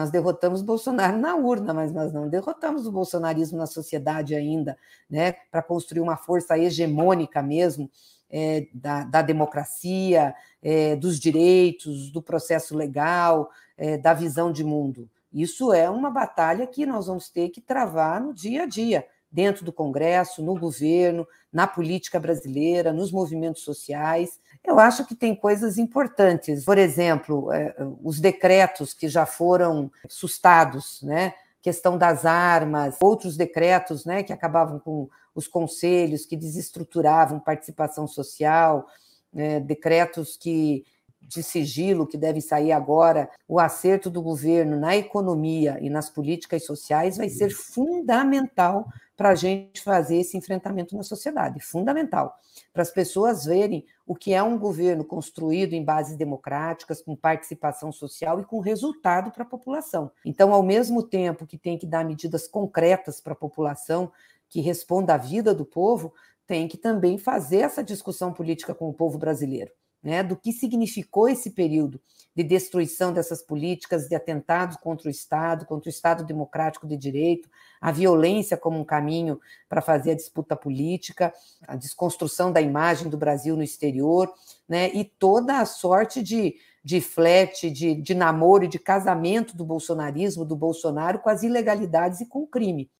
Nós derrotamos Bolsonaro na urna, mas nós não derrotamos o bolsonarismo na sociedade ainda, né? Para construir uma força hegemônica mesmo é, da, da, democracia, é, dos direitos, do processo legal, é, da visão de mundo. Isso é uma batalha que nós vamos ter que travar no dia a dia dentro do Congresso, no governo, na política brasileira, nos movimentos sociais. Eu acho que tem coisas importantes, por exemplo, é, os decretos que já foram sustados, né? Questão das armas, outros decretos né, que acabavam com os conselhos, que desestruturavam participação social, né? decretos que de sigilo que deve sair agora, o acerto do governo na economia e nas políticas sociais vai ser fundamental para a gente fazer esse enfrentamento na sociedade fundamental. Para as pessoas verem o que é um governo construído em bases democráticas, com participação social e com resultado para a população. Então, ao mesmo tempo que tem que dar medidas concretas para a população, que responda à vida do povo, tem que também fazer essa discussão política com o povo brasileiro né, do que significou esse período de destruição dessas políticas, de atentados contra o Estado, contra o Estado democrático de direito, a violência como um caminho para fazer a disputa política, a desconstrução da imagem do Brasil no exterior, né, e toda a sorte de, de flete, de, de namoro, de casamento do bolsonarismo, do Bolsonaro com as ilegalidades e com o crime.